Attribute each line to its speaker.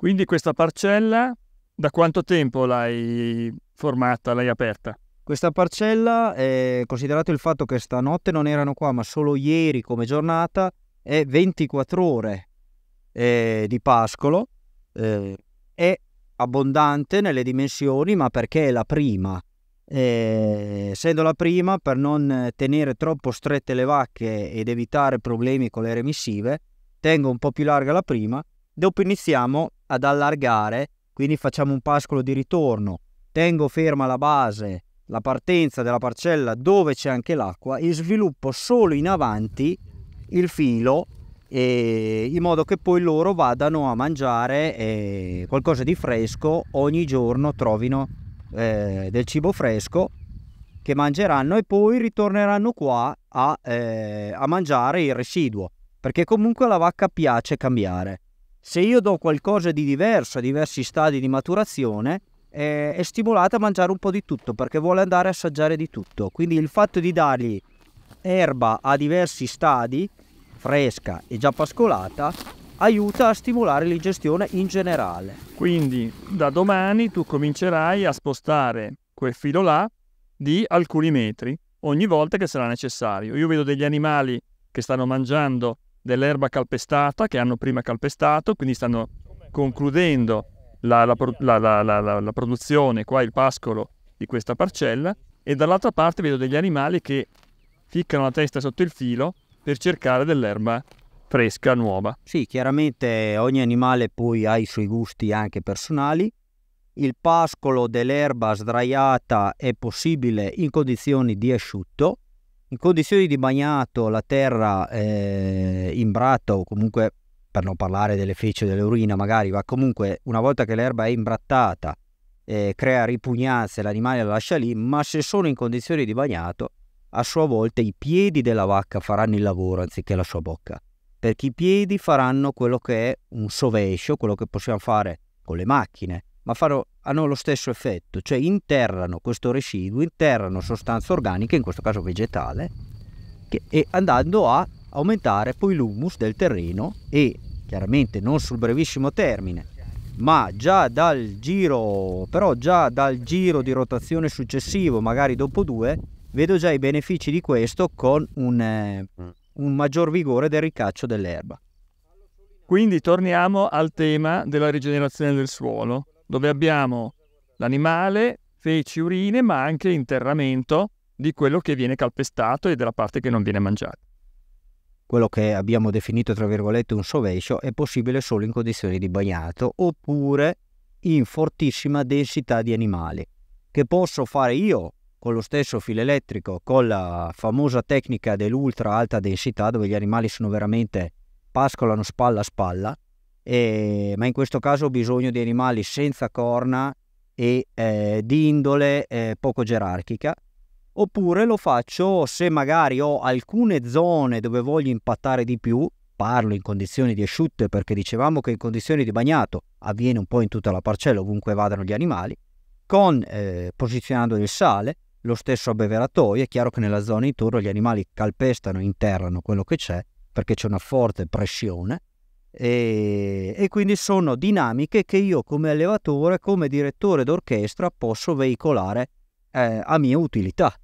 Speaker 1: Quindi questa parcella, da quanto tempo l'hai formata, l'hai aperta?
Speaker 2: Questa parcella, eh, considerato il fatto che stanotte non erano qua, ma solo ieri come giornata, è 24 ore eh, di pascolo, eh, è abbondante nelle dimensioni, ma perché è la prima. Eh, essendo la prima, per non tenere troppo strette le vacche ed evitare problemi con le remissive, tengo un po' più larga la prima Dopo iniziamo ad allargare, quindi facciamo un pascolo di ritorno, tengo ferma la base, la partenza della parcella dove c'è anche l'acqua e sviluppo solo in avanti il filo e in modo che poi loro vadano a mangiare qualcosa di fresco ogni giorno trovino eh, del cibo fresco che mangeranno e poi ritorneranno qua a, eh, a mangiare il residuo perché comunque la vacca piace cambiare se io do qualcosa di diverso a diversi stadi di maturazione, eh, è stimolata a mangiare un po' di tutto perché vuole andare a assaggiare di tutto. Quindi il fatto di dargli erba a diversi stadi, fresca e già pascolata,
Speaker 1: aiuta a stimolare l'ingestione in generale. Quindi da domani tu comincerai a spostare quel filo là di alcuni metri ogni volta che sarà necessario. Io vedo degli animali che stanno mangiando dell'erba calpestata che hanno prima calpestato, quindi stanno concludendo la, la, la, la, produzione, qua il pascolo di questa parcella, e dall'altra parte vedo degli animali che ficcano la testa sotto il filo per cercare dell'erba fresca, nuova. Sì,
Speaker 2: chiaramente ogni animale poi ha i suoi gusti anche personali. Il pascolo dell'erba sdraiata è possibile in condizioni di asciutto, in condizioni di bagnato, la terra eh, in o comunque per non parlare delle fece dell'urina magari, ma comunque una volta che l'erba è imbrattata eh, crea ripugnanza e l'animale la lascia lì, ma se sono in condizioni di bagnato, a sua volta i piedi della vacca faranno il lavoro anziché la sua bocca, perché i piedi faranno quello che è un sovescio, quello che possiamo fare con le macchine, ma fanno, hanno lo stesso effetto, cioè interrano questo residuo, interrano sostanze organiche, in questo caso vegetale, che, e andando a aumentare poi l'humus del terreno e chiaramente non sul brevissimo termine, ma già dal giro, però già dal giro di rotazione successivo, magari dopo due, vedo già i benefici di questo con
Speaker 1: un, eh, un maggior vigore del ricaccio dell'erba. Quindi torniamo al tema della rigenerazione del suolo dove abbiamo l'animale, feci, urine, ma anche interramento di quello che viene calpestato e della parte che non viene mangiata.
Speaker 2: Quello che abbiamo definito tra virgolette un sovescio è possibile solo in condizioni di bagnato oppure in fortissima densità di animali che posso fare io con lo stesso filo elettrico, con la famosa tecnica dell'ultra alta densità dove gli animali sono veramente pascolano spalla a spalla eh, ma in questo caso ho bisogno di animali senza corna e eh, di indole eh, poco gerarchica. Oppure lo faccio se magari ho alcune zone dove voglio impattare di più, parlo in condizioni di asciutte perché dicevamo che in condizioni di bagnato avviene un po' in tutta la parcella ovunque vadano gli animali, con, eh, posizionando il sale, lo stesso abbeveratoio, è chiaro che nella zona intorno gli animali calpestano, interrano quello che c'è perché c'è una forte pressione e, e, quindi sono dinamiche che io come allevatore, come direttore d'orchestra posso veicolare eh, a mia utilità.